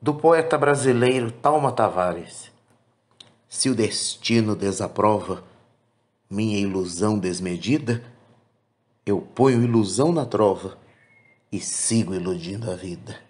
do poeta brasileiro Talma Tavares. Se o destino desaprova minha ilusão desmedida, eu ponho ilusão na trova e sigo iludindo a vida.